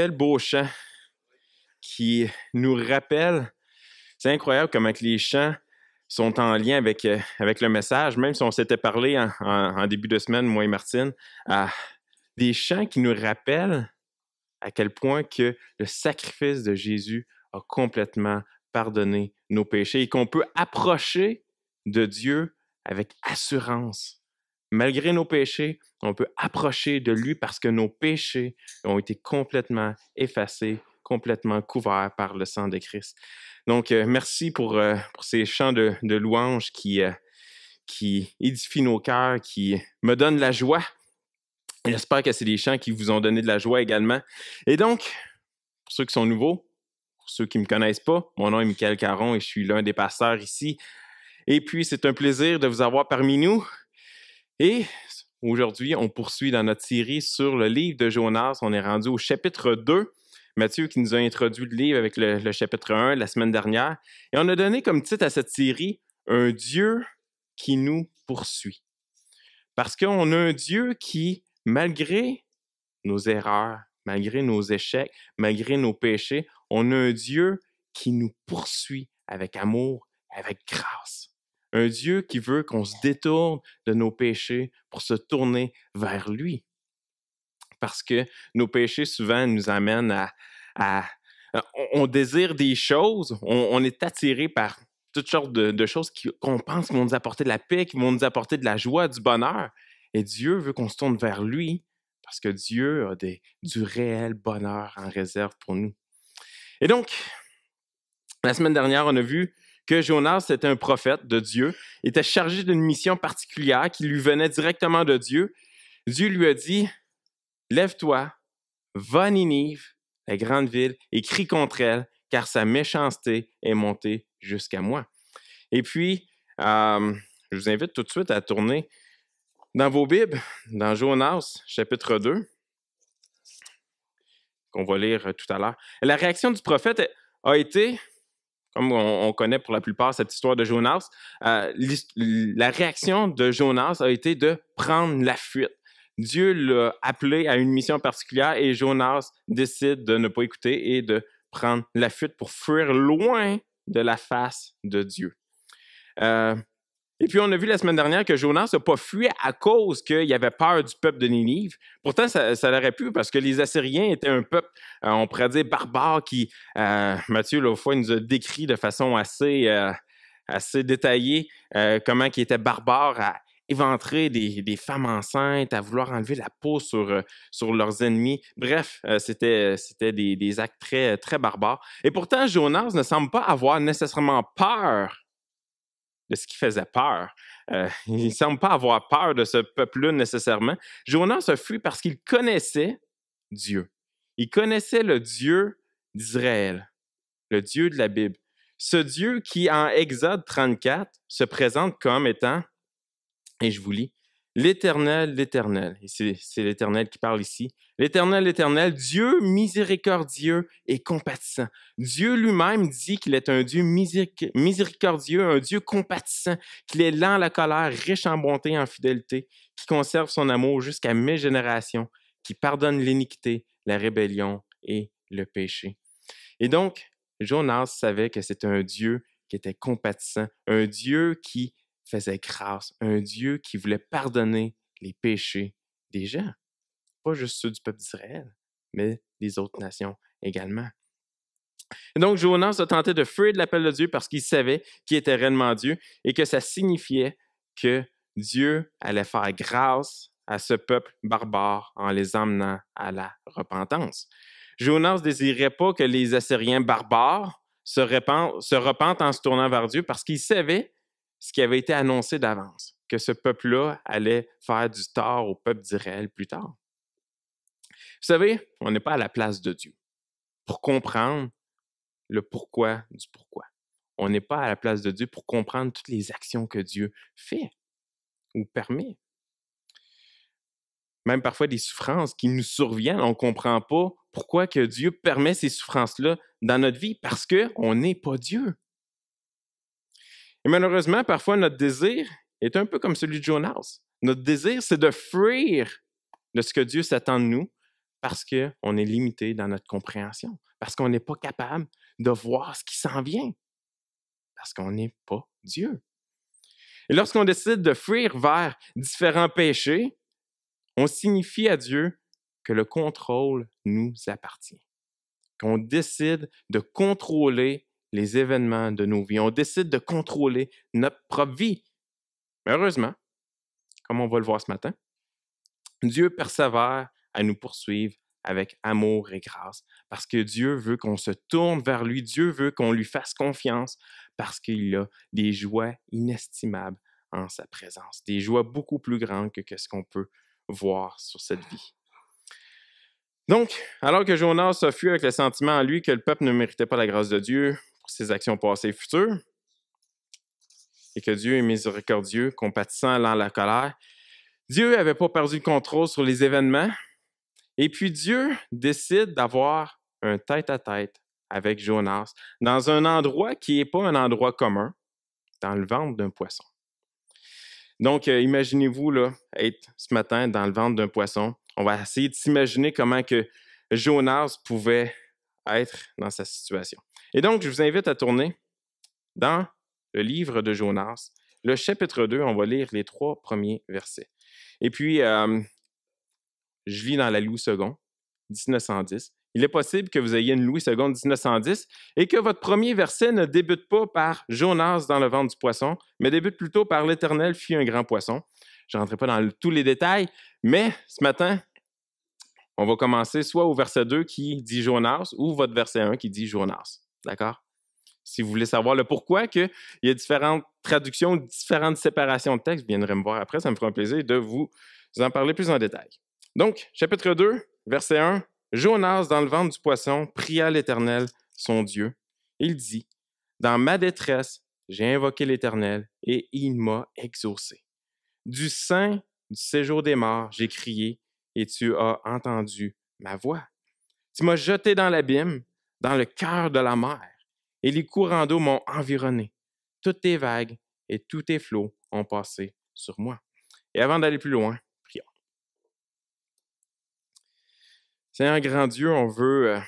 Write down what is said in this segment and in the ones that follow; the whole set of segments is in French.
Quel beau chant qui nous rappelle. C'est incroyable comment que les chants sont en lien avec, euh, avec le message, même si on s'était parlé en, début de semaine, moi et Martine, des chants qui nous rappellent à quel point que le sacrifice de Jésus a complètement pardonné nos péchés et qu'on peut approcher de Dieu avec assurance malgré nos péchés, on peut approcher de lui parce que nos péchés ont été complètement effacés, complètement couverts par le sang de Christ. Donc, euh, merci euh, pour, ces chants de, louanges qui, euh, qui édifient nos cœurs, qui me donnent la joie. J'espère que c'est des chants qui vous ont donné de la joie également. Et donc, pour ceux qui sont nouveaux, pour ceux qui ne me connaissent pas, mon nom est Michael Caron et je suis l'un des pasteurs ici. Et puis, c'est un plaisir de vous avoir parmi nous. Et aujourd'hui, on poursuit dans notre série sur le livre de Jonas. On est rendu au chapitre 2. Matthieu qui nous a introduit le livre avec le, chapitre 1 la semaine dernière. Et on a donné comme titre à cette série Un Dieu qui nous poursuit. Parce qu'on a un Dieu qui, malgré nos erreurs, malgré nos échecs, malgré nos péchés, on a un Dieu qui nous poursuit avec amour, avec grâce. Un Dieu qui veut qu'on se détourne de nos péchés pour se tourner vers lui. Parce que nos péchés souvent nous amènent à... on désire des choses, on, est attiré par toutes sortes de, choses qu'on pense qui vont nous apporter de la paix, qui vont nous apporter de la joie, du bonheur. Et Dieu veut qu'on se tourne vers lui parce que Dieu a du réel bonheur en réserve pour nous. Et donc, la semaine dernière, on a vu que Jonas était un prophète de Dieu, était chargé d'une mission particulière qui lui venait directement de Dieu. Dieu lui a dit, Lève-toi, va à Ninive, la grande ville, et crie contre elle, car sa méchanceté est montée jusqu'à moi. Et puis, euh, je vous invite tout de suite à tourner dans vos Bibles, dans Jonas, chapitre 2, qu'on va lire tout à l'heure. La réaction du prophète a été comme on, connaît pour la plupart cette histoire de Jonas, euh, la réaction de Jonas a été de prendre la fuite. Dieu l'a appelé à une mission particulière et Jonas décide de ne pas écouter et de prendre la fuite pour fuir loin de la face de Dieu. Euh, et puis, on a vu la semaine dernière que Jonas n'a pas fui à cause qu'il avait peur du peuple de Ninive. Pourtant, ça, l'aurait pu parce que les Assyriens étaient un peuple, euh, on pourrait dire, barbare qui, euh, Mathieu, l'autre fois, nous a décrit de façon assez, euh, assez détaillée comment il était barbare à éventrer des, femmes enceintes, à vouloir enlever la peau sur, sur leurs ennemis. Bref, c'était, c'était des, actes très, très barbares. Et pourtant, Jonas ne semble pas avoir nécessairement peur de ce qui faisait peur. Euh, il ne semble pas avoir peur de ce peuple-là nécessairement. Jonas a fui parce qu'il connaissait Dieu. Il connaissait le Dieu d'Israël, le Dieu de la Bible. Ce Dieu qui, en Exode 34, se présente comme étant, et je vous lis, L'Éternel, l'Éternel, c'est l'Éternel qui parle ici, l'Éternel, l'Éternel, Dieu miséricordieux et compatissant. Dieu lui-même dit qu'il est un Dieu miséricordieux, un Dieu compatissant, qu'il est lent à la colère, riche en bonté, et en fidélité, qui conserve son amour jusqu'à mes générations, qui pardonne l'iniquité, la rébellion et le péché. Et donc, Jonas savait que c'était un Dieu qui était compatissant, un Dieu qui faisait grâce, un Dieu qui voulait pardonner les péchés des gens, pas juste ceux du peuple d'Israël, mais des autres nations également. donc Jonas a tenté de fuir de l'appel de Dieu parce qu'il savait qu'il était réellement Dieu et que ça signifiait que Dieu allait faire grâce à ce peuple barbare en les emmenant à la repentance. Jonas désirait pas que les Assyriens barbares se, se repentent en se tournant vers Dieu parce qu'il savait ce qui avait été annoncé d'avance, que ce peuple-là allait faire du tort au peuple d'Israël plus tard. Vous savez, on n'est pas à la place de Dieu pour comprendre le pourquoi du pourquoi. On n'est pas à la place de Dieu pour comprendre toutes les actions que Dieu fait ou permet. Même parfois des souffrances qui nous surviennent, on ne comprend pas pourquoi que Dieu permet ces souffrances-là dans notre vie, parce qu'on n'est pas Dieu. Et malheureusement, parfois, notre désir est un peu comme celui de Jonas. Notre désir, c'est de fuir de ce que Dieu s'attend de nous parce qu'on est limité dans notre compréhension, parce qu'on n'est pas capable de voir ce qui s'en vient, parce qu'on n'est pas Dieu. Et lorsqu'on décide de fuir vers différents péchés, on signifie à Dieu que le contrôle nous appartient, qu'on décide de contrôler les événements de nos vies. On décide de contrôler notre propre vie. Mais heureusement, comme on va le voir ce matin, Dieu persévère à nous poursuivre avec amour et grâce, parce que Dieu veut qu'on se tourne vers lui, Dieu veut qu'on lui fasse confiance, parce qu'il a des joies inestimables en sa présence, des joies beaucoup plus grandes que, ce qu'on peut voir sur cette vie. Donc, alors que Jonas se fut avec le sentiment en lui que le peuple ne méritait pas la grâce de Dieu, ses actions passées et futures, et que Dieu est miséricordieux, compatissant, dans la colère. Dieu n'avait pas perdu le contrôle sur les événements, et puis Dieu décide d'avoir un tête-à-tête avec Jonas dans un endroit qui n'est pas un endroit commun, dans le ventre d'un poisson. Donc, euh, imaginez-vous être ce matin dans le ventre d'un poisson. On va essayer de s'imaginer comment que Jonas pouvait être dans sa situation. Et donc, je vous invite à tourner dans le livre de Jonas, le chapitre 2, on va lire les trois premiers versets. Et puis, je vis dans la Louis II, 1910. Il est possible que vous ayez une Louis II 1910 et que votre premier verset ne débute pas par Jonas dans le ventre du poisson, mais débute plutôt par l'Éternel fit un grand poisson. Je ne rentrerai pas dans tous les détails, mais ce matin, on va commencer soit au verset 2 qui dit Jonas ou votre verset 1 qui dit Jonas. D'accord? Si vous voulez savoir le pourquoi il y a différentes traductions, différentes séparations de textes, viendrez me voir après, ça me fera un plaisir de vous en parler plus en détail. Donc, chapitre 2, verset 1, Jonas, dans le ventre du poisson, pria l'Éternel, son Dieu. Il dit, Dans ma détresse, j'ai invoqué l'Éternel et il m'a exaucé. Du sein du séjour des morts, j'ai crié et tu as entendu ma voix. Tu m'as jeté dans l'abîme, dans le cœur de la mer, et les courants d'eau m'ont environné. Toutes tes vagues et tous tes flots ont passé sur moi. Et avant d'aller plus loin, prions. Seigneur grand Dieu, on veut... Euh,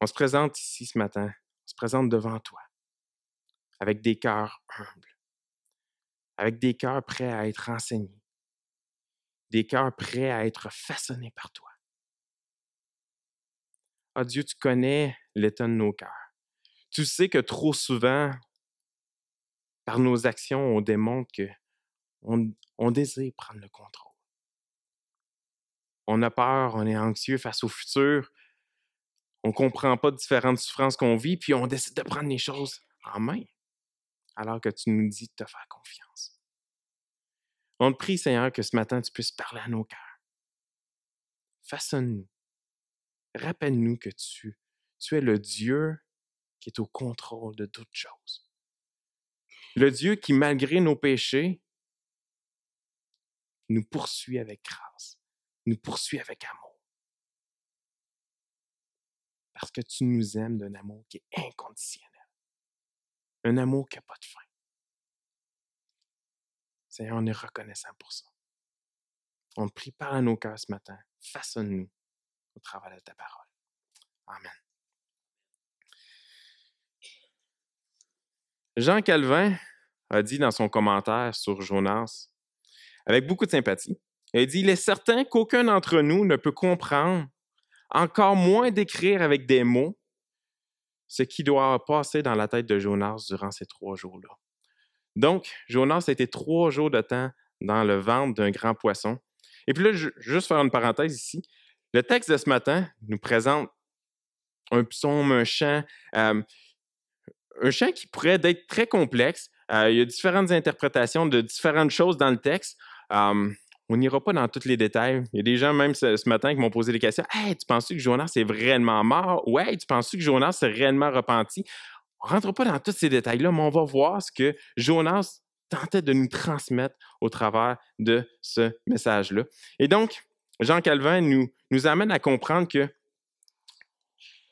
on se présente ici ce matin, on se présente devant toi, avec des cœurs humbles, avec des cœurs prêts à être enseignés, des cœurs prêts à être façonnés par toi. Ah Dieu, tu connais l'état de nos cœurs. Tu sais que trop souvent, par nos actions, on démontre qu'on on, désire prendre le contrôle. On a peur, on est anxieux face au futur, on ne comprend pas différentes souffrances qu'on vit, puis on décide de prendre les choses en main, alors que tu nous dis de te faire confiance. On te prie, Seigneur, que ce matin, tu puisses parler à nos cœurs. Façonne-nous, Rappelle-nous que tu, tu es le Dieu qui est au contrôle de toutes choses. Le Dieu qui, malgré nos péchés, nous poursuit avec grâce, nous poursuit avec amour. Parce que tu nous aimes d'un amour qui est inconditionnel, un amour qui n'a pas de fin. Seigneur, on est reconnaissant pour ça. On te prie à nos cœurs ce matin. Façonne-nous au travail de ta parole. Amen. Jean Calvin a dit dans son commentaire sur Jonas, avec beaucoup de sympathie, il dit, il est certain qu'aucun d'entre nous ne peut comprendre, encore moins décrire avec des mots, ce qui doit passer dans la tête de Jonas durant ces trois jours-là. Donc, Jonas a été trois jours de temps dans le ventre d'un grand poisson. Et puis là, juste faire une parenthèse ici, le texte de ce matin nous présente un psaume, un chant, un chant qui pourrait être très complexe. Euh, il y a différentes interprétations de différentes choses dans le texte. on n'ira pas dans tous les détails. Il y a des gens même ce, matin qui m'ont posé des questions. Hey, tu penses que Jonas est vraiment mort? Ouais, tu penses que Jonas s'est réellement repenti? On ne rentre pas dans tous ces détails-là, mais on va voir ce que Jonas tentait de nous transmettre au travers de ce message-là. Et donc, Jean Calvin nous, nous amène à comprendre que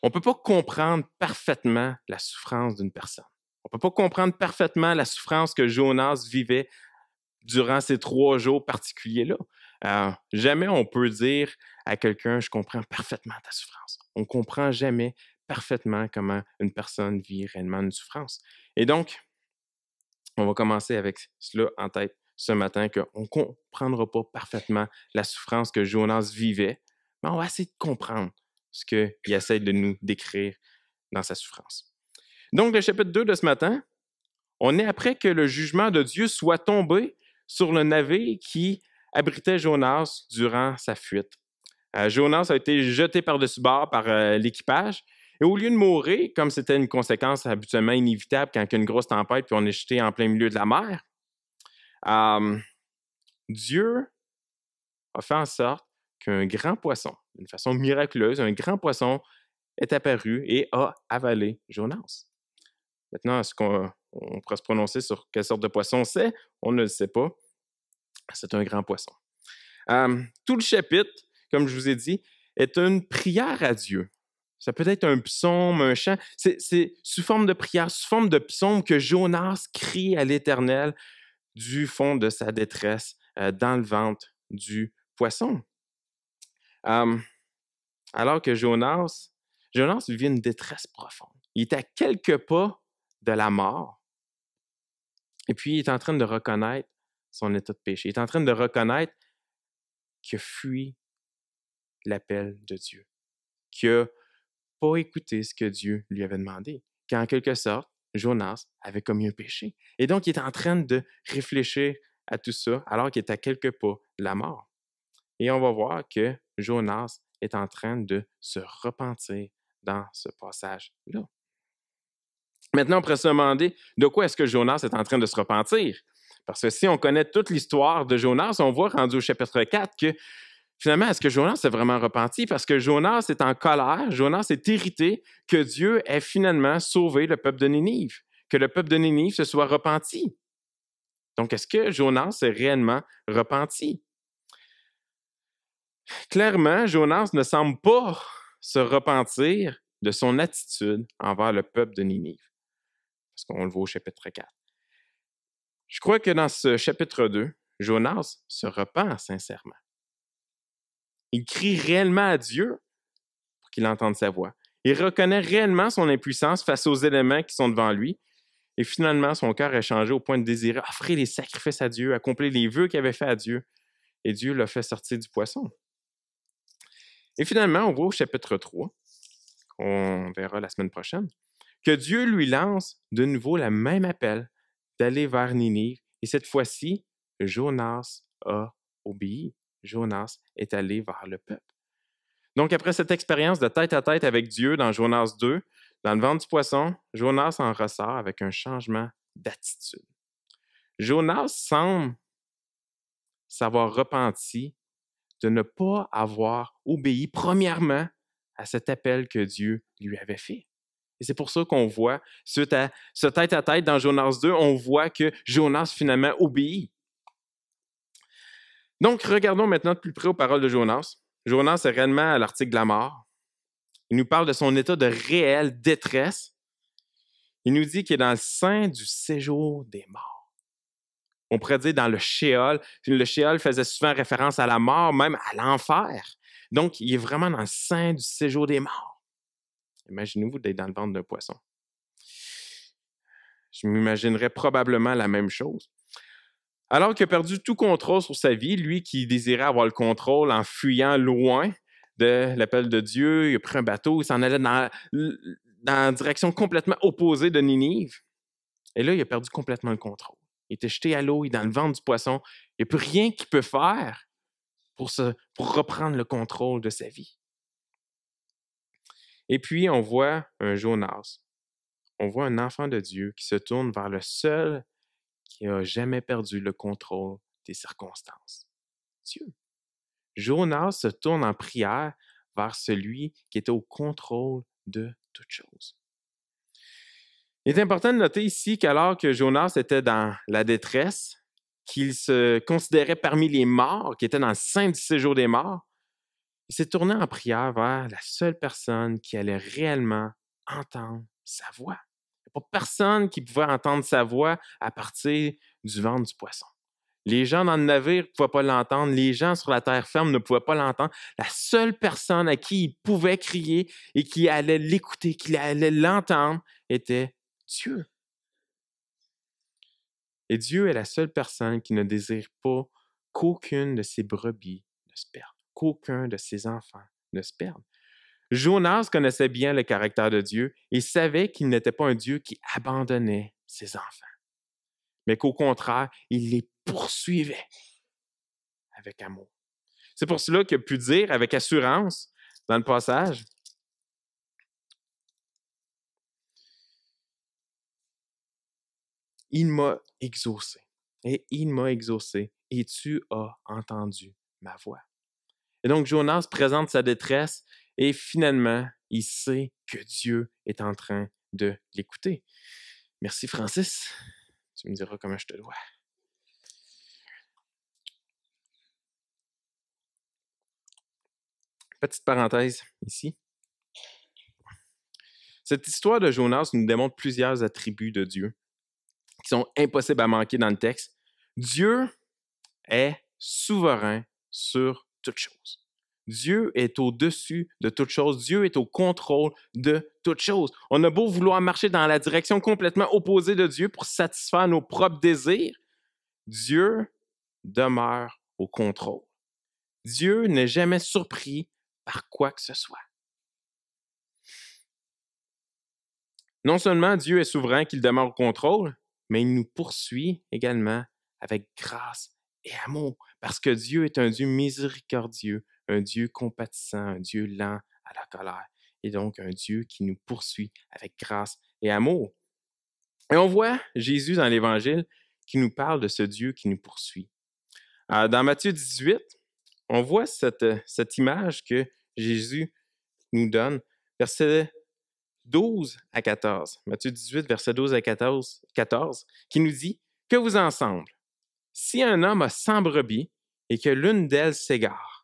on ne peut pas comprendre parfaitement la souffrance d'une personne. On ne peut pas comprendre parfaitement la souffrance que Jonas vivait durant ces trois jours particuliers-là. Euh, jamais on peut dire à quelqu'un, je comprends parfaitement ta souffrance. On ne comprend jamais parfaitement comment une personne vit réellement une souffrance. Et donc, on va commencer avec cela en tête ce matin qu'on ne comprendra pas parfaitement la souffrance que Jonas vivait, mais on va essayer de comprendre ce qu'il essaie de nous décrire dans sa souffrance. Donc, le chapitre 2 de ce matin, on est après que le jugement de Dieu soit tombé sur le navire qui abritait Jonas durant sa fuite. Euh, Jonas a été jeté par-dessus bord par euh, l'équipage. Et au lieu de mourir, comme c'était une conséquence habituellement inévitable quand il une grosse tempête puis on est jeté en plein milieu de la mer, Dieu a fait en sorte qu'un grand poisson, d'une façon miraculeuse, un grand poisson est apparu et a avalé Jonas. Maintenant, est-ce qu'on on pourra se prononcer sur quelle sorte de poisson c'est? On ne le sait pas. C'est un grand poisson. tout le chapitre, comme je vous ai dit, est une prière à Dieu. Ça peut être un psaume, un chant. C'est sous forme de prière, sous forme de psaume que Jonas crie à l'Éternel du fond de sa détresse euh, dans le ventre du poisson. alors que Jonas, Jonas vit une détresse profonde. Il est à quelques pas de la mort. Et puis, il est en train de reconnaître son état de péché. Il est en train de reconnaître qu'il a fui l'appel de Dieu, qu'il n'a pas écouté ce que Dieu lui avait demandé, qu'en quelque sorte, Jonas avait commis un péché. Et donc, il est en train de réfléchir à tout ça alors qu'il est à quelques pas de la mort. Et on va voir que Jonas est en train de se repentir dans ce passage-là. Maintenant, on pourrait se demander de quoi est-ce que Jonas est en train de se repentir? Parce que si on connaît toute l'histoire de Jonas, on voit rendu au chapitre 4 que Finalement, est-ce que Jonas s'est vraiment repenti? Parce que Jonas est en colère, Jonas est irrité que Dieu ait finalement sauvé le peuple de Ninive, que le peuple de Ninive se soit repenti. Donc, est-ce que Jonas s'est réellement repenti? Clairement, Jonas ne semble pas se repentir de son attitude envers le peuple de Ninive. Parce qu'on le voit au chapitre 4. Je crois que dans ce chapitre 2, Jonas se repent sincèrement. Il crie réellement à Dieu pour qu'il entende sa voix. Il reconnaît réellement son impuissance face aux éléments qui sont devant lui. Et finalement, son cœur est changé au point de désirer offrir des sacrifices à Dieu, accomplir les vœux qu'il avait faits à Dieu. Et Dieu l'a fait sortir du poisson. Et finalement, on voit au chapitre 3, on verra la semaine prochaine, que Dieu lui lance de nouveau le même appel d'aller vers Ninive. Et cette fois-ci, Jonas a obéi. Jonas est allé vers le peuple. Donc, après cette expérience de tête à tête avec Dieu dans Jonas 2, dans le ventre du poisson, Jonas en ressort avec un changement d'attitude. Jonas semble s'avoir repenti de ne pas avoir obéi premièrement à cet appel que Dieu lui avait fait. Et c'est pour ça qu'on voit, suite à ce tête-à-tête -tête dans Jonas 2, on voit que Jonas finalement obéit. Donc, regardons maintenant de plus près aux paroles de Jonas. Jonas est réellement à l'article de la mort. Il nous parle de son état de réelle détresse. Il nous dit qu'il est dans le sein du séjour des morts. On pourrait dire dans le shéol. Le shéol faisait souvent référence à la mort, même à l'enfer. Donc, il est vraiment dans le sein du séjour des morts. Imaginez-vous d'être dans le ventre d'un poisson. Je m'imaginerais probablement la même chose. Alors qu'il a perdu tout contrôle sur sa vie, lui qui désirait avoir le contrôle en fuyant loin de l'appel de Dieu, il a pris un bateau, il s'en allait dans, la direction complètement opposée de Ninive. Et là, il a perdu complètement le contrôle. Il était jeté à l'eau, il est dans le ventre du poisson. Il n'y a plus rien qu'il peut faire pour, se, pour reprendre le contrôle de sa vie. Et puis, on voit un Jonas. On voit un enfant de Dieu qui se tourne vers le seul qui n'a jamais perdu le contrôle des circonstances. Dieu. Jonas se tourne en prière vers celui qui était au contrôle de toutes choses. Il est important de noter ici qu'alors que Jonas était dans la détresse, qu'il se considérait parmi les morts, qu'il était dans le sein du séjour des morts, il s'est tourné en prière vers la seule personne qui allait réellement entendre sa voix pas personne qui pouvait entendre sa voix à partir du ventre du poisson. Les gens dans le navire ne pouvaient pas l'entendre. Les gens sur la terre ferme ne pouvaient pas l'entendre. La seule personne à qui il pouvait crier et qui allait l'écouter, qui allait l'entendre, était Dieu. Et Dieu est la seule personne qui ne désire pas qu'aucune de ses brebis ne se perde, qu'aucun de ses enfants ne se perde. Jonas connaissait bien le caractère de Dieu et savait qu'il n'était pas un Dieu qui abandonnait ses enfants, mais qu'au contraire, il les poursuivait avec amour. C'est pour cela qu'il a pu dire avec assurance dans le passage, Il m'a exaucé et il m'a exaucé et tu as entendu ma voix. Et donc Jonas présente sa détresse et finalement, il sait que Dieu est en train de l'écouter. Merci Francis. Tu me diras comment je te dois. Petite parenthèse ici. Cette histoire de Jonas nous démontre plusieurs attributs de Dieu qui sont impossibles à manquer dans le texte. Dieu est souverain sur toutes choses. Dieu est au-dessus de toute chose. Dieu est au contrôle de toute chose. On a beau vouloir marcher dans la direction complètement opposée de Dieu pour satisfaire nos propres désirs. Dieu demeure au contrôle. Dieu n'est jamais surpris par quoi que ce soit. Non seulement Dieu est souverain qu'il demeure au contrôle, mais il nous poursuit également avec grâce et amour, parce que Dieu est un Dieu miséricordieux, un Dieu compatissant, un Dieu lent à la colère, et donc un Dieu qui nous poursuit avec grâce et amour. Et on voit Jésus dans l'Évangile qui nous parle de ce Dieu qui nous poursuit. Euh, dans Matthieu 18, on voit cette, cette image que Jésus nous donne, verset 12 à 14, Matthieu 18, verset 12 à 14, 14, qui nous dit Que vous ensemble, si un homme a 100 brebis et que l'une d'elles s'égare,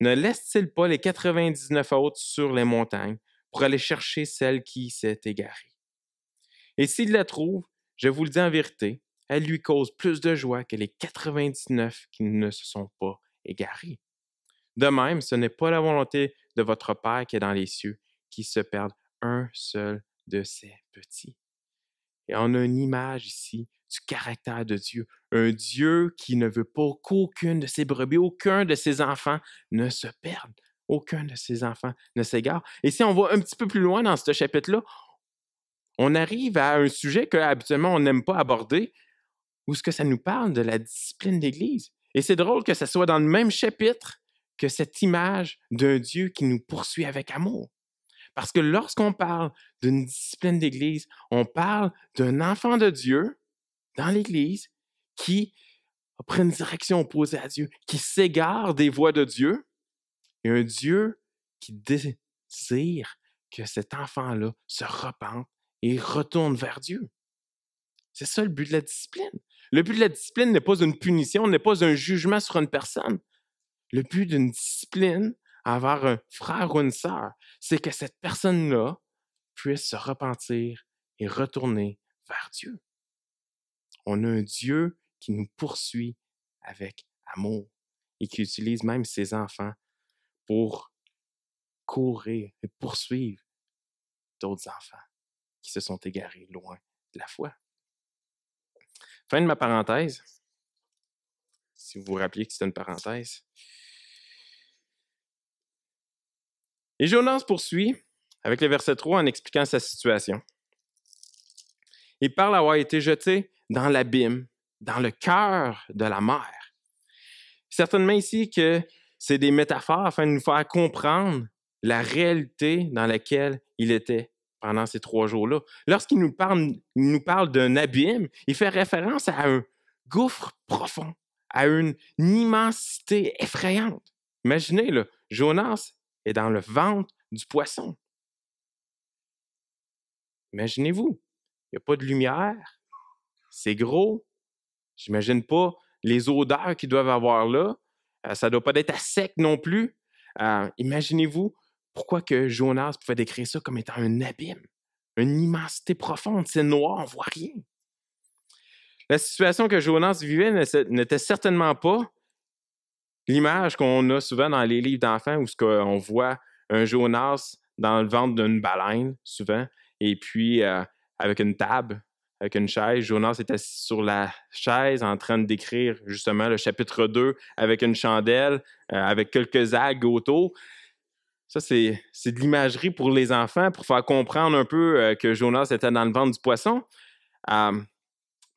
ne laisse-t-il pas les 99 autres sur les montagnes pour aller chercher celle qui s'est égarée? Et s'il la trouve, je vous le dis en vérité, elle lui cause plus de joie que les 99 qui ne se sont pas égarés. De même, ce n'est pas la volonté de votre Père qui est dans les cieux qui se perde un seul de ses petits. Et on a une image ici du caractère de Dieu. Un Dieu qui ne veut pas qu'aucune de ses brebis, aucun de ses enfants ne se perde, aucun de ses enfants ne s'égare. Et si on va un petit peu plus loin dans ce chapitre-là, on arrive à un sujet que habituellement on n'aime pas aborder, où ce que ça nous parle de la discipline d'Église. Et c'est drôle que ça soit dans le même chapitre que cette image d'un Dieu qui nous poursuit avec amour. Parce que lorsqu'on parle d'une discipline d'Église, on parle d'un enfant de Dieu dans l'Église qui prend une direction opposée à Dieu, qui s'égare des voies de Dieu, et un Dieu qui désire que cet enfant-là se repente et retourne vers Dieu. C'est ça le but de la discipline. Le but de la discipline n'est pas une punition, n'est pas un jugement sur une personne. Le but d'une discipline avoir un frère ou une sœur, c'est que cette personne-là puisse se repentir et retourner vers Dieu on a un Dieu qui nous poursuit avec amour et qui utilise même ses enfants pour courir et poursuivre d'autres enfants qui se sont égarés loin de la foi. Fin de ma parenthèse. Si vous vous rappelez que c'était une parenthèse. Et Jonas poursuit avec le verset 3 en expliquant sa situation. Il parle d'avoir été jeté dans l'abîme, dans le cœur de la mer. Certainement ici que c'est des métaphores afin de nous faire comprendre la réalité dans laquelle il était pendant ces trois jours-là. Lorsqu'il nous parle, nous parle d'un abîme, il fait référence à un gouffre profond, à une immensité effrayante. Imaginez, Jonas est dans le ventre du poisson. Imaginez-vous. Il n'y a pas de lumière. C'est gros. J'imagine pas les odeurs qu'ils doivent avoir là. Euh, ça ne doit pas être à sec non plus. Euh, imaginez-vous pourquoi que Jonas pouvait décrire ça comme étant un abîme, une immensité profonde. C'est noir, on ne voit rien. La situation que Jonas vivait n'était certainement pas l'image qu'on a souvent dans les livres d'enfants où on voit un Jonas dans le ventre d'une baleine, souvent, et puis euh, avec une table, avec une chaise. Jonas était assis sur la chaise en train d'écrire justement le chapitre 2 avec une chandelle, euh, avec quelques agues autour. Ça, c'est de l'imagerie pour les enfants, pour faire comprendre un peu euh, que Jonas était dans le ventre du poisson. Euh,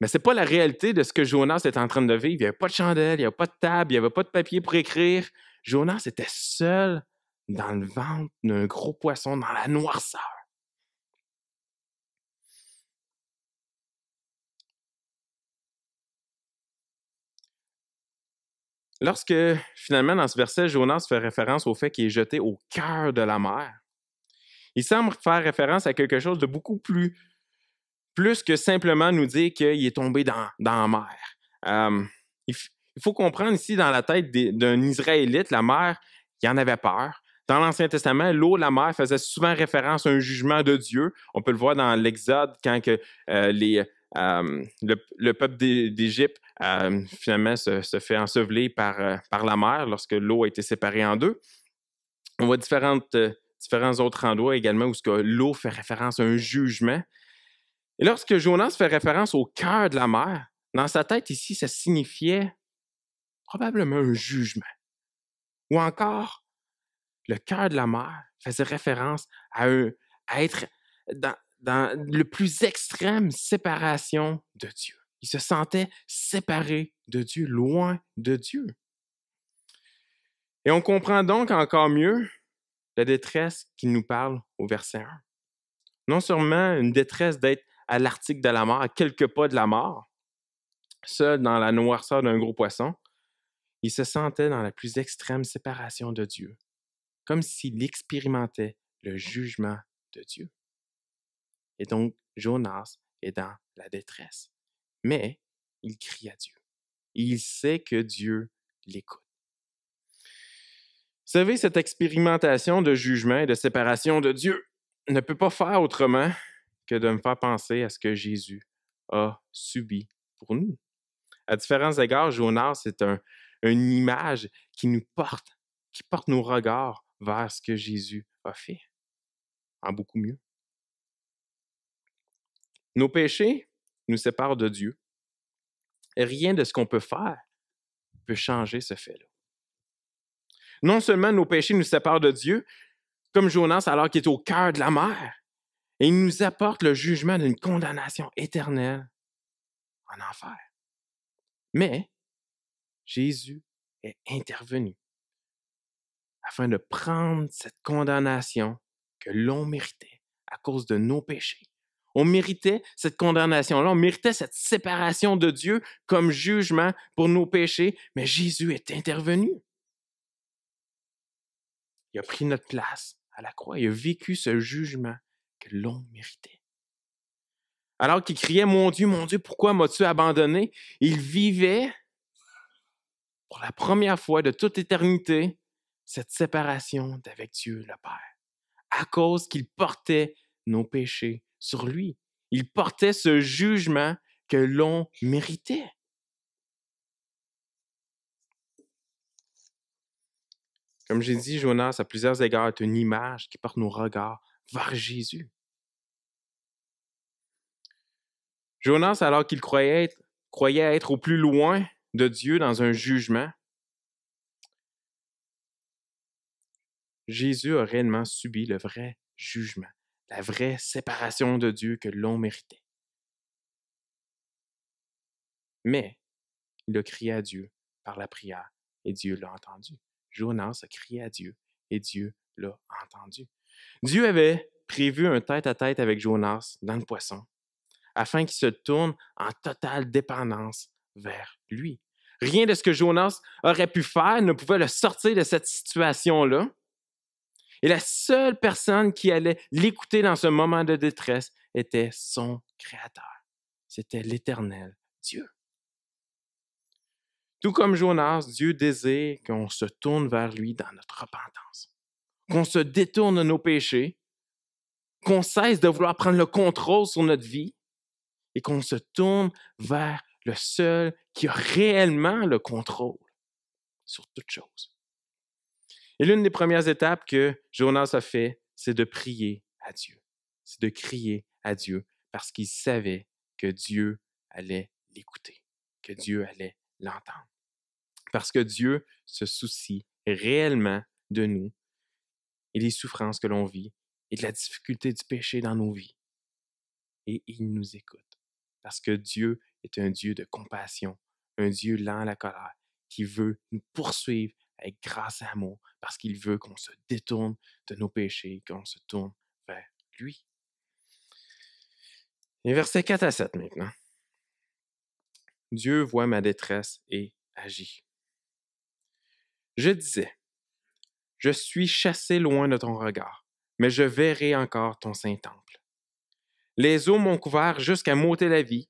mais ce n'est pas la réalité de ce que Jonas était en train de vivre. Il n'y avait pas de chandelle, il n'y avait pas de table, il n'y avait pas de papier pour écrire. Jonas était seul dans le ventre d'un gros poisson, dans la noirceur. Lorsque finalement dans ce verset, Jonas fait référence au fait qu'il est jeté au cœur de la mer, il semble faire référence à quelque chose de beaucoup plus, plus que simplement nous dire qu'il est tombé dans, dans la mer. Euh, il, faut comprendre ici dans la tête d'un Israélite, la mer, il en avait peur. Dans l'Ancien Testament, l'eau la mer faisait souvent référence à un jugement de Dieu. On peut le voir dans l'Exode quand que, euh, les, euh, le, peuple d'Égypte euh, finalement se, fait ensevelir par, euh, par la mer lorsque l'eau a été séparée en deux. On voit différentes, euh, différents autres endroits également où l'eau fait référence à un jugement. Et lorsque Jonas fait référence au cœur de la mer, dans sa tête ici, ça signifiait probablement un jugement. Ou encore, le cœur de la mer faisait référence à, être dans, dans le plus extrême séparation de Dieu. Il se sentait séparé de Dieu, loin de Dieu. Et on comprend donc encore mieux la détresse qu'il nous parle au verset 1. Non seulement une détresse d'être à l'article de la mort, à quelques pas de la mort, seul dans la noirceur d'un gros poisson, il se sentait dans la plus extrême séparation de Dieu, comme s'il expérimentait le jugement de Dieu. Et donc, Jonas est dans la détresse. Mais il crie à Dieu. il sait que Dieu l'écoute. Vous savez, cette expérimentation de jugement et de séparation de Dieu ne peut pas faire autrement que de me faire penser à ce que Jésus a subi pour nous. À différents égards, Jonas, c'est une image qui nous porte, qui porte nos regards vers ce que Jésus a fait, en beaucoup mieux. Nos péchés nous sépare de Dieu. rien de ce qu'on peut faire peut changer ce fait-là. Non seulement nos péchés nous séparent de Dieu, comme Jonas alors qu'il est au cœur de la mer, et il nous apporte le jugement d'une condamnation éternelle en enfer. Mais Jésus est intervenu afin de prendre cette condamnation que l'on méritait à cause de nos péchés on méritait cette condamnation-là, on méritait cette séparation de Dieu comme jugement pour nos péchés, mais Jésus est intervenu. Il a pris notre place à la croix, il a vécu ce jugement que l'on méritait. Alors qu'il criait, Mon Dieu, mon Dieu, pourquoi m'as-tu abandonné? Il vivait pour la première fois de toute éternité cette séparation d'avec Dieu le Père, à cause qu'il portait nos péchés sur lui. Il portait ce jugement que l'on méritait. Comme j'ai dit, Jonas, à plusieurs égards, est une image qui porte nos regards vers Jésus. Jonas, alors qu'il croyait être, croyait être au plus loin de Dieu dans un jugement, Jésus a réellement subi le vrai jugement la vraie séparation de Dieu que l'on méritait. Mais il a crié à Dieu par la prière et Dieu l'a entendu. Jonas a crié à Dieu et Dieu l'a entendu. Dieu avait prévu un tête-à-tête avec Jonas dans le poisson afin qu'il se tourne en totale dépendance vers lui. Rien de ce que Jonas aurait pu faire ne pouvait le sortir de cette situation-là. Et la seule personne qui allait l'écouter dans ce moment de détresse était son Créateur. C'était l'Éternel Dieu. Tout comme Jonas, Dieu désire qu'on se tourne vers lui dans notre repentance, qu'on se détourne de nos péchés, qu'on cesse de vouloir prendre le contrôle sur notre vie et qu'on se tourne vers le seul qui a réellement le contrôle sur toute chose. Et l'une des premières étapes que Jonas a fait, c'est de prier à Dieu. C'est de crier à Dieu parce qu'il savait que Dieu allait l'écouter, que Dieu allait l'entendre. Parce que Dieu se soucie réellement de nous et des souffrances que l'on vit et de la difficulté du péché dans nos vies. Et il nous écoute. Parce que Dieu est un Dieu de compassion, un Dieu lent à la colère, qui veut nous poursuivre avec grâce et amour, parce qu'il veut qu'on se détourne de nos péchés, qu'on se tourne vers lui. et versets 4 à 7 maintenant. Dieu voit ma détresse et agit. Je disais, je suis chassé loin de ton regard, mais je verrai encore ton saint temple. Les eaux m'ont couvert jusqu'à m'ôter la vie,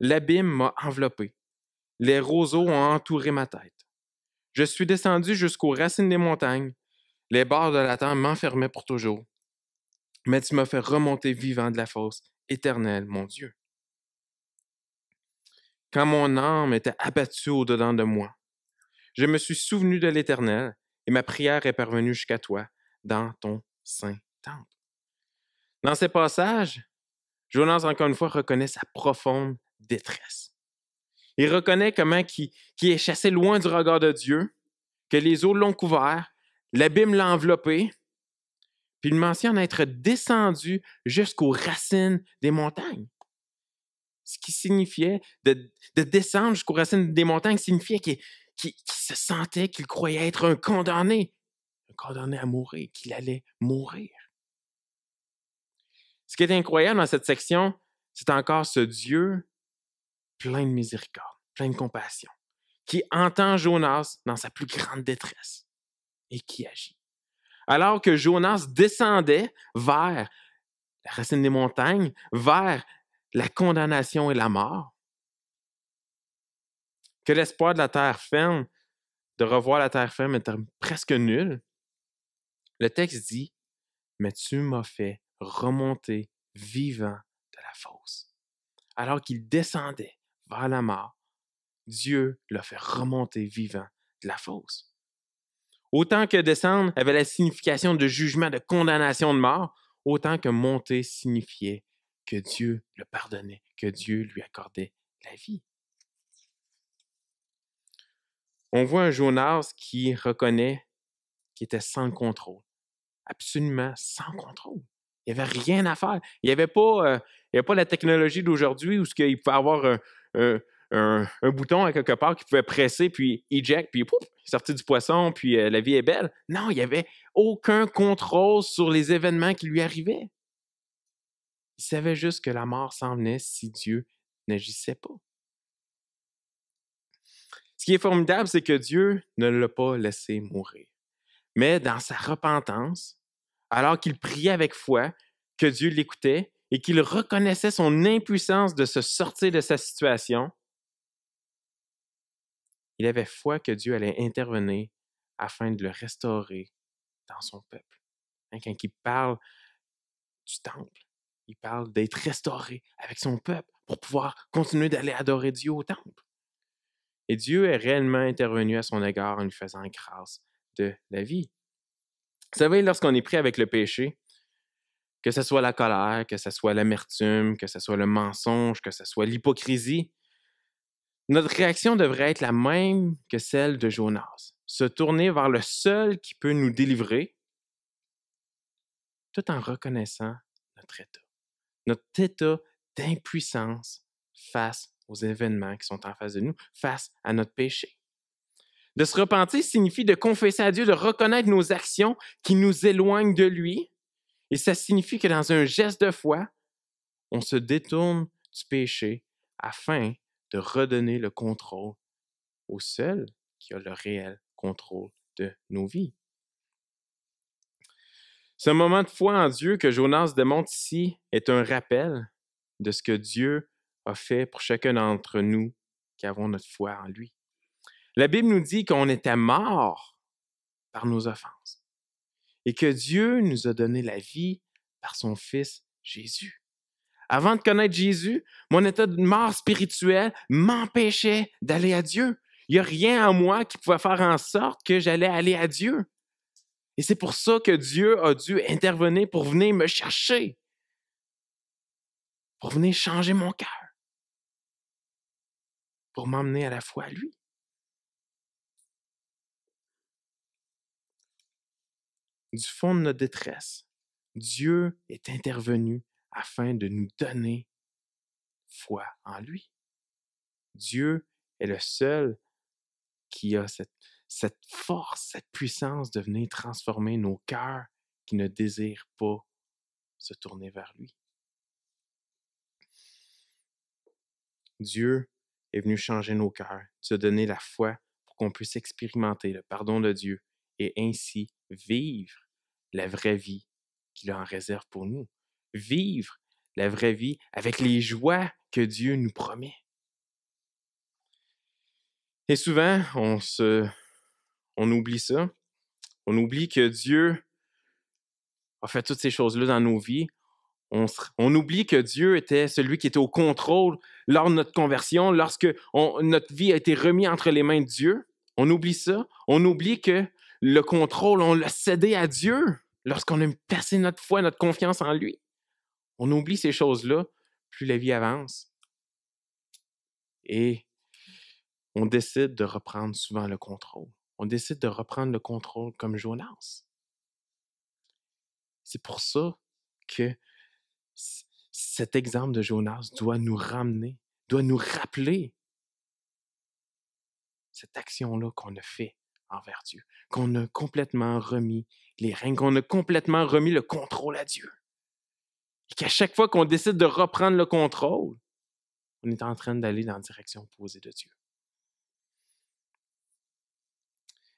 l'abîme m'a enveloppé, les roseaux ont entouré ma tête. Je suis descendu jusqu'aux racines des montagnes. Les bords de la terre m'enfermaient pour toujours. Mais tu m'as fait remonter vivant de la fosse éternelle, mon Dieu. Quand mon âme était abattue au-dedans de moi, je me suis souvenu de l'Éternel et ma prière est parvenue jusqu'à toi dans ton saint temple. Dans ces passages, Jonas, encore une fois, reconnaît sa profonde détresse. Il reconnaît comment qui, est chassé loin du regard de Dieu, que les eaux l'ont couvert, l'abîme l'a enveloppé, puis il mentionne être descendu jusqu'aux racines des montagnes. Ce qui signifiait de, descendre jusqu'aux racines des montagnes signifiait qu'il se sentait qu'il croyait être un condamné, un condamné à mourir, qu'il allait mourir. Ce qui est incroyable dans cette section, c'est encore ce Dieu plein de miséricorde, plein de compassion, qui entend Jonas dans sa plus grande détresse et qui agit. Alors que Jonas descendait vers la racine des montagnes, vers la condamnation et la mort, que l'espoir de la terre ferme, de revoir la terre ferme était presque nul, le texte dit, mais tu m'as fait remonter vivant de la fosse. Alors qu'il descendait, vers la mort, Dieu l'a fait remonter vivant de la fosse. Autant que descendre avait la signification de jugement, de condamnation de mort, autant que monter signifiait que Dieu le pardonnait, que Dieu lui accordait la vie. On voit un Jonas qui reconnaît qu'il était sans contrôle, absolument sans contrôle. Il n'y avait rien à faire. Il n'y avait, pas, euh, pas la technologie d'aujourd'hui où il pouvait avoir un, euh, un, bouton à hein, quelque part qui pouvait presser, puis eject, puis pouf, sorti du poisson, puis euh, la vie est belle. Non, il n'y avait aucun contrôle sur les événements qui lui arrivaient. Il savait juste que la mort s'en venait si Dieu n'agissait pas. Ce qui est formidable, c'est que Dieu ne l'a pas laissé mourir. Mais dans sa repentance, alors qu'il priait avec foi, que Dieu l'écoutait, et qu'il reconnaissait son impuissance de se sortir de sa situation, il avait foi que Dieu allait intervenir afin de le restaurer dans son peuple. Hein, quand il parle du temple, il parle d'être restauré avec son peuple pour pouvoir continuer d'aller adorer Dieu au temple. Et Dieu est réellement intervenu à son égard en lui faisant grâce de la vie. Vous savez, lorsqu'on est pris avec le péché, que ce soit la colère, que ce soit l'amertume, que ce soit le mensonge, que ce soit l'hypocrisie, notre réaction devrait être la même que celle de Jonas. Se tourner vers le seul qui peut nous délivrer, tout en reconnaissant notre état. Notre état d'impuissance face aux événements qui sont en face de nous, face à notre péché. De se repentir signifie de confesser à Dieu, de reconnaître nos actions qui nous éloignent de lui et ça signifie que dans un geste de foi, on se détourne du péché afin de redonner le contrôle au seul qui a le réel contrôle de nos vies. Ce moment de foi en Dieu que Jonas démontre ici est un rappel de ce que Dieu a fait pour chacun d'entre nous qui avons notre foi en lui. La Bible nous dit qu'on était mort par nos offenses et que Dieu nous a donné la vie par son Fils Jésus. Avant de connaître Jésus, mon état de mort spirituelle m'empêchait d'aller à Dieu. Il n'y a rien en moi qui pouvait faire en sorte que j'allais aller à Dieu. Et c'est pour ça que Dieu a dû intervenir pour venir me chercher, pour venir changer mon cœur, pour m'emmener à la foi à lui. du fond de notre détresse, Dieu est intervenu afin de nous donner foi en lui. Dieu est le seul qui a cette, force, cette puissance de venir transformer nos cœurs qui ne désirent pas se tourner vers lui. Dieu est venu changer nos cœurs, se donner la foi pour qu'on puisse expérimenter le pardon de Dieu, et ainsi vivre la vraie vie qu'il a en réserve pour nous. Vivre la vraie vie avec les joies que Dieu nous promet. Et souvent, on, se, on oublie ça. On oublie que Dieu a fait toutes ces choses-là dans nos vies. On, on, oublie que Dieu était celui qui était au contrôle lors de notre conversion, lorsque notre vie a été remise entre les mains de Dieu. On oublie ça. On oublie que le contrôle, on l'a cédé à Dieu lorsqu'on a percé notre foi, notre confiance en lui. On oublie ces choses-là, plus la vie avance. Et on décide de reprendre souvent le contrôle. On décide de reprendre le contrôle comme Jonas. C'est pour ça que cet exemple de Jonas doit nous ramener, doit nous rappeler cette action-là qu'on a fait envers Dieu, qu'on a complètement remis les règnes, qu'on a complètement remis le contrôle à Dieu. Et qu'à chaque fois qu'on décide de reprendre le contrôle, on est en train d'aller dans la direction opposée de Dieu.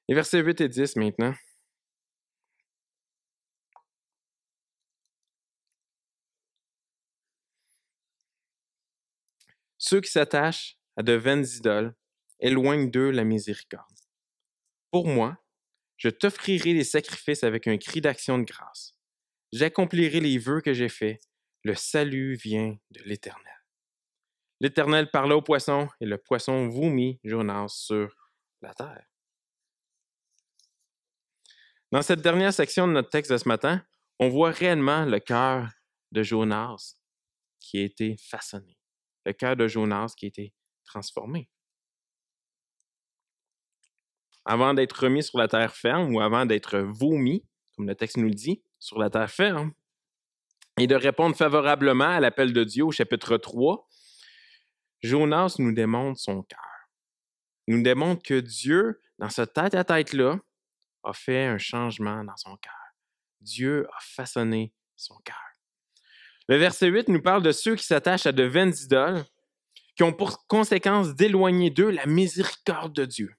Et versets 8 et 10 maintenant. Ceux qui s'attachent à de vaines idoles éloignent d'eux la miséricorde. Pour moi, je t'offrirai les sacrifices avec un cri d'action de grâce. J'accomplirai les vœux que j'ai faits. Le salut vient de l'Éternel. L'Éternel parla au poisson, et le poisson vomit Jonas sur la terre. Dans cette dernière section de notre texte de ce matin, on voit réellement le cœur de Jonas qui a été façonné, le cœur de Jonas qui a été transformé avant d'être remis sur la terre ferme ou avant d'être vomi, comme le texte nous le dit, sur la terre ferme, et de répondre favorablement à l'appel de Dieu au chapitre 3, Jonas nous démontre son cœur. Il nous démontre que Dieu, dans ce tête-à-tête-là, a fait un changement dans son cœur. Dieu a façonné son cœur. Le verset 8 nous parle de ceux qui s'attachent à de vaines idoles, qui ont pour conséquence d'éloigner d'eux la miséricorde de Dieu.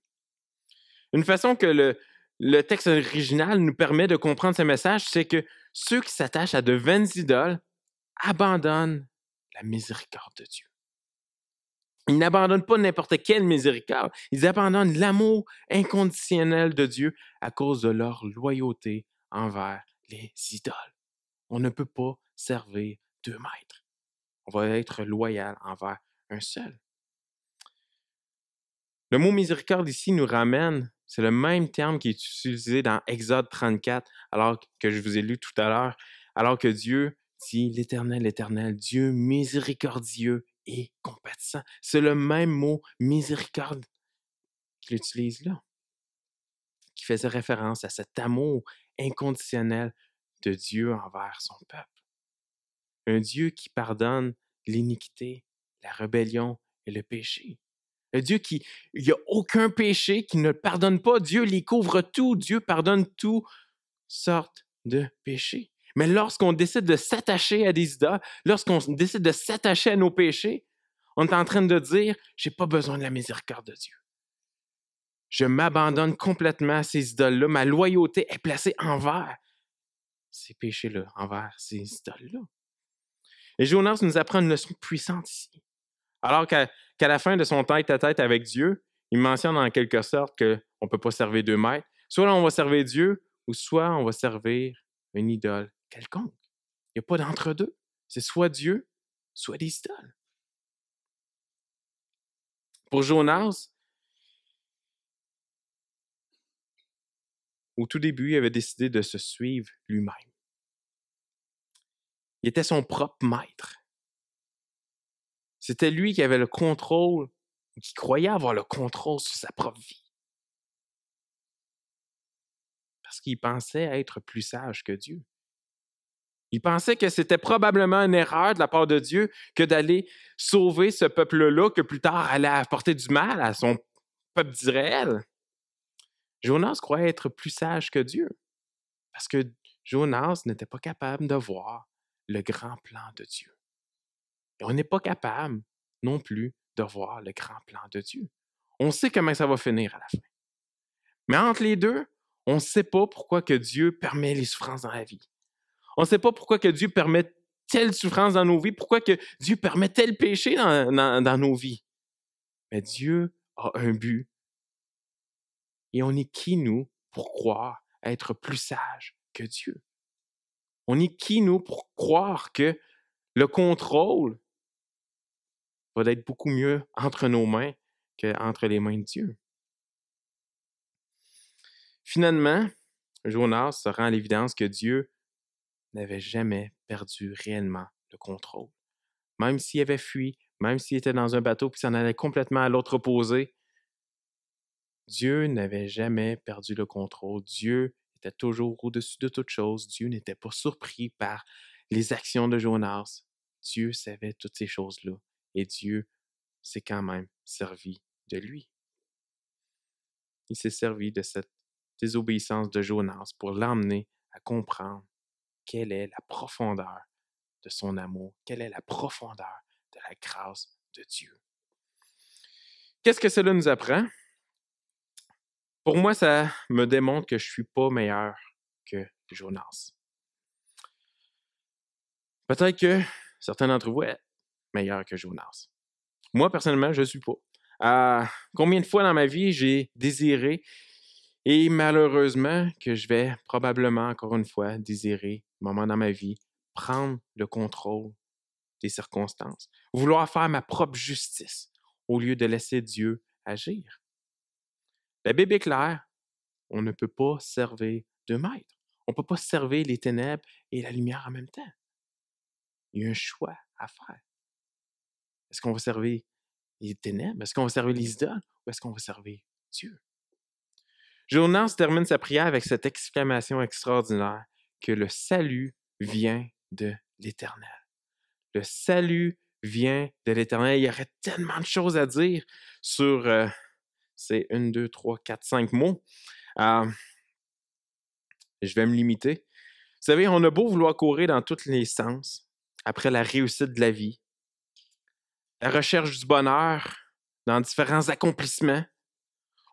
Une façon que le, texte original nous permet de comprendre ce message, c'est que ceux qui s'attachent à de vaines idoles abandonnent la miséricorde de Dieu. Ils n'abandonnent pas n'importe quelle miséricorde, ils abandonnent l'amour inconditionnel de Dieu à cause de leur loyauté envers les idoles. On ne peut pas servir deux maîtres. On va être loyal envers un seul. Le mot miséricorde ici nous ramène c'est le même terme qui est utilisé dans Exode 34, alors que je vous ai lu tout à l'heure, alors que Dieu dit l'Éternel, l'Éternel, Dieu miséricordieux et compatissant. C'est le même mot miséricorde qu'il utilise là, qui faisait référence à cet amour inconditionnel de Dieu envers son peuple. Un Dieu qui pardonne l'iniquité, la rébellion et le péché. Dieu qui, il n'y a aucun péché, qui ne pardonne pas. Dieu les couvre tout. Dieu pardonne toutes sortes de péchés. Mais lorsqu'on décide de s'attacher à des idoles, lorsqu'on décide de s'attacher à nos péchés, on est en train de dire, j'ai pas besoin de la miséricorde de Dieu. Je m'abandonne complètement à ces idoles-là. Ma loyauté est placée envers ces péchés-là, envers ces idoles-là. Et Jonas nous apprend une leçon puissante ici. Alors que qu'à la fin de son tête-à-tête avec Dieu, il mentionne en quelque sorte qu'on ne peut pas servir deux maîtres. Soit on va servir Dieu, ou soit on va servir une idole quelconque. Il n'y a pas d'entre-deux. C'est soit Dieu, soit des idoles. Pour Jonas, au tout début, il avait décidé de se suivre lui-même. Il était son propre maître. C'était lui qui avait le contrôle, qui croyait avoir le contrôle sur sa propre vie. Parce qu'il pensait être plus sage que Dieu. Il pensait que c'était probablement une erreur de la part de Dieu que d'aller sauver ce peuple-là que plus tard allait apporter du mal à son peuple d'Israël. Jonas croyait être plus sage que Dieu parce que Jonas n'était pas capable de voir le grand plan de Dieu on n'est pas capable non plus de voir le grand plan de Dieu. On sait comment ça va finir à la fin. Mais entre les deux, on ne sait pas pourquoi que Dieu permet les souffrances dans la vie. On ne sait pas pourquoi que Dieu permet telle souffrance dans nos vies, pourquoi que Dieu permet tel péché dans, dans nos vies. Mais Dieu a un but. Et on est qui, nous, pour croire être plus sage que Dieu? On est qui, nous, pour croire que le contrôle va être beaucoup mieux entre nos mains qu'entre les mains de Dieu. Finalement, Jonas se rend à l'évidence que Dieu n'avait jamais perdu réellement le contrôle. Même s'il avait fui, même s'il était dans un bateau qui s'en allait complètement à l'autre opposé, Dieu n'avait jamais perdu le contrôle. Dieu était toujours au-dessus de toute chose. Dieu n'était pas surpris par les actions de Jonas. Dieu savait toutes ces choses-là et Dieu s'est quand même servi de lui. Il s'est servi de cette désobéissance de Jonas pour l'amener à comprendre quelle est la profondeur de son amour, quelle est la profondeur de la grâce de Dieu. Qu'est-ce que cela nous apprend? Pour moi, ça me démontre que je ne suis pas meilleur que Jonas. Peut-être que certains d'entre vous meilleur que Jonas. Moi, personnellement, je ne suis pas. Ah, combien de fois dans ma vie j'ai désiré et malheureusement que je vais probablement encore une fois désirer, moment dans ma vie, prendre le contrôle des circonstances, vouloir faire ma propre justice au lieu de laisser Dieu agir. La Bible est claire, on ne peut pas servir de maître. On ne peut pas servir les ténèbres et la lumière en même temps. Il y a un choix à faire. Est-ce qu'on va servir les ténèbres? Est-ce qu'on va servir les idoles? Ou est-ce qu'on va servir Dieu? Jonas termine sa prière avec cette exclamation extraordinaire que le salut vient de l'Éternel. Le salut vient de l'Éternel. Il y aurait tellement de choses à dire sur ces 1, 2, 3, 4, 5 mots. Euh, je vais me limiter. Vous savez, on a beau vouloir courir dans tous les sens après la réussite de la vie, la recherche du bonheur dans différents accomplissements.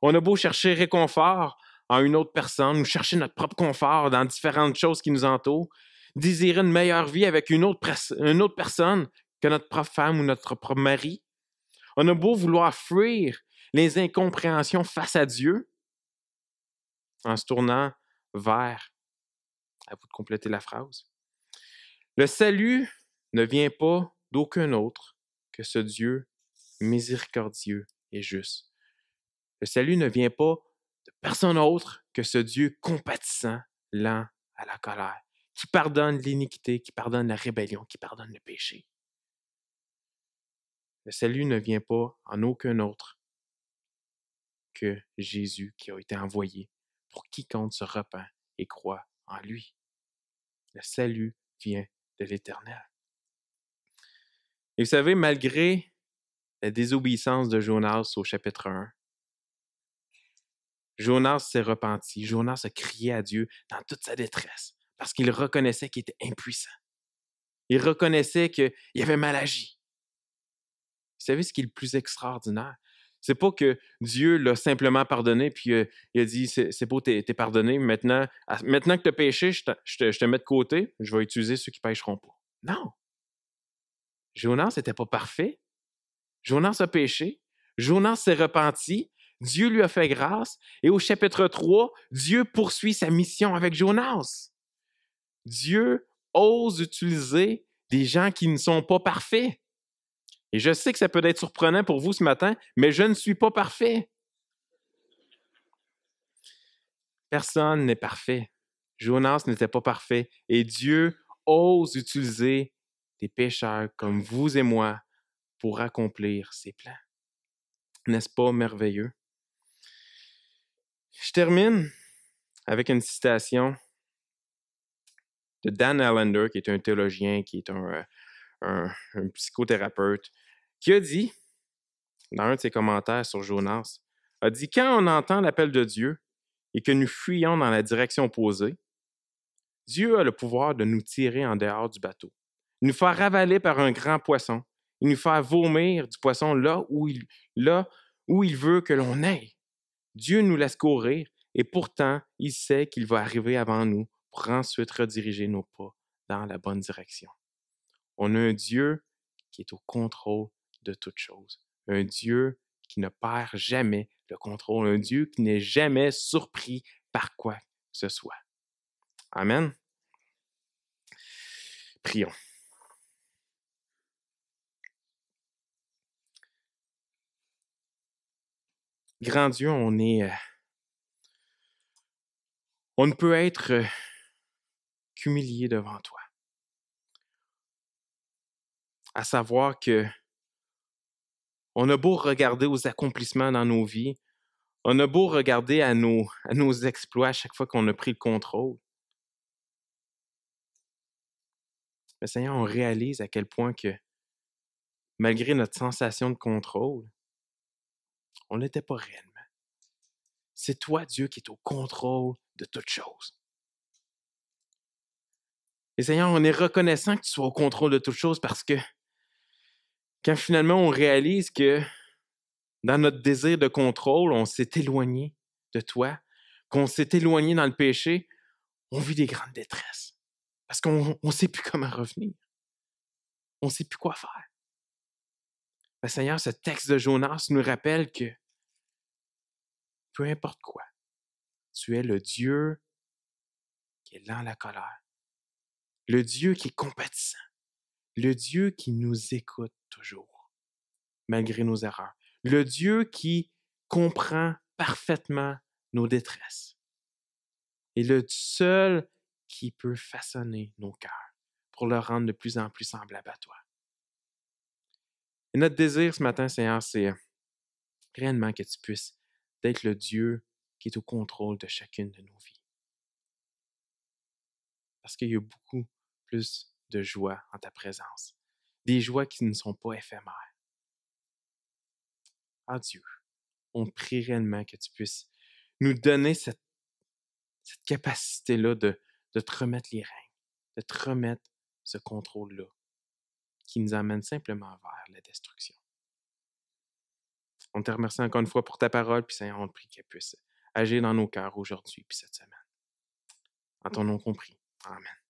On a beau chercher réconfort en une autre personne ou chercher notre propre confort dans différentes choses qui nous entourent, désirer une meilleure vie avec une autre, une autre personne que notre propre femme ou notre propre mari. On a beau vouloir fuir les incompréhensions face à Dieu en se tournant vers. À vous de compléter la phrase. Le salut ne vient pas d'aucun autre que ce Dieu miséricordieux et juste. Le salut ne vient pas de personne autre que ce Dieu compatissant, lent à la colère, qui pardonne l'iniquité, qui pardonne la rébellion, qui pardonne le péché. Le salut ne vient pas en aucun autre que Jésus qui a été envoyé pour quiconque se repent et croit en lui. Le salut vient de l'Éternel. Et vous savez, malgré la désobéissance de Jonas au chapitre 1, Jonas s'est repenti, Jonas a crié à Dieu dans toute sa détresse, parce qu'il reconnaissait qu'il était impuissant. Il reconnaissait qu'il avait mal agi. Vous savez ce qui est le plus extraordinaire? C'est pas que Dieu l'a simplement pardonné, puis euh, il a dit C'est beau, tu es pardonné, maintenant, maintenant que tu as péché, je te, je te, mets de côté, je vais utiliser ceux qui pêcheront pas. Non! Jonas n'était pas parfait. Jonas a péché. Jonas s'est repenti. Dieu lui a fait grâce. Et au chapitre 3, Dieu poursuit sa mission avec Jonas. Dieu ose utiliser des gens qui ne sont pas parfaits. Et je sais que ça peut être surprenant pour vous ce matin, mais je ne suis pas parfait. Personne n'est parfait. Jonas n'était pas parfait et Dieu ose utiliser des pécheurs comme vous et moi pour accomplir ces plans. N'est-ce pas merveilleux? Je termine avec une citation de Dan Allender, qui est un théologien, qui est un, euh, un psychothérapeute, qui a dit, dans un de ses commentaires sur Jonas, a dit Quand on entend l'appel de Dieu et que nous fuyons dans la direction opposée, Dieu a le pouvoir de nous tirer en dehors du bateau. Il nous fait avaler par un grand poisson. Il nous fait vomir du poisson là où il, là où il veut que l'on aille. Dieu nous laisse courir et pourtant, il sait qu'il va arriver avant nous pour ensuite rediriger nos pas dans la bonne direction. On a un Dieu qui est au contrôle de toutes choses. Un Dieu qui ne perd jamais le contrôle. Un Dieu qui n'est jamais surpris par quoi que ce soit. Amen. Prions. grand Dieu, on est. Euh, on ne peut être euh, qu'humilié devant toi. À savoir que on a beau regarder aux accomplissements dans nos vies, on a beau regarder à nos, à nos exploits à chaque fois qu'on a pris le contrôle. Mais Seigneur, on réalise à quel point que malgré notre sensation de contrôle, on n'était pas réellement. C'est toi, Dieu, qui es au contrôle de toutes choses. Et Seigneur, on est reconnaissant que tu sois au contrôle de toutes choses parce que quand finalement on réalise que dans notre désir de contrôle, on s'est éloigné de toi, qu'on s'est éloigné dans le péché, on vit des grandes détresses parce qu'on ne sait plus comment revenir. On ne sait plus quoi faire. Seigneur, ce texte de Jonas nous rappelle que peu importe quoi, tu es le Dieu qui est dans la colère, le Dieu qui est compatissant, le Dieu qui nous écoute toujours, malgré nos erreurs, le Dieu qui comprend parfaitement nos détresses et le seul qui peut façonner nos cœurs pour le rendre de plus en plus semblable à toi. Et notre désir ce matin, Seigneur, c'est réellement que tu puisses être le Dieu qui est au contrôle de chacune de nos vies. Parce qu'il y a beaucoup plus de joie en ta présence, des joies qui ne sont pas éphémères. Adieu. Ah Dieu, on prie réellement que tu puisses nous donner cette, capacité-là de, te remettre les règles, de te remettre ce contrôle-là qui nous amène simplement vers la destruction. On te remercie encore une fois pour ta parole, puis Seigneur, on te prie qu'elle puisse agir dans nos cœurs aujourd'hui, puis cette semaine. En ton nom compris. Amen.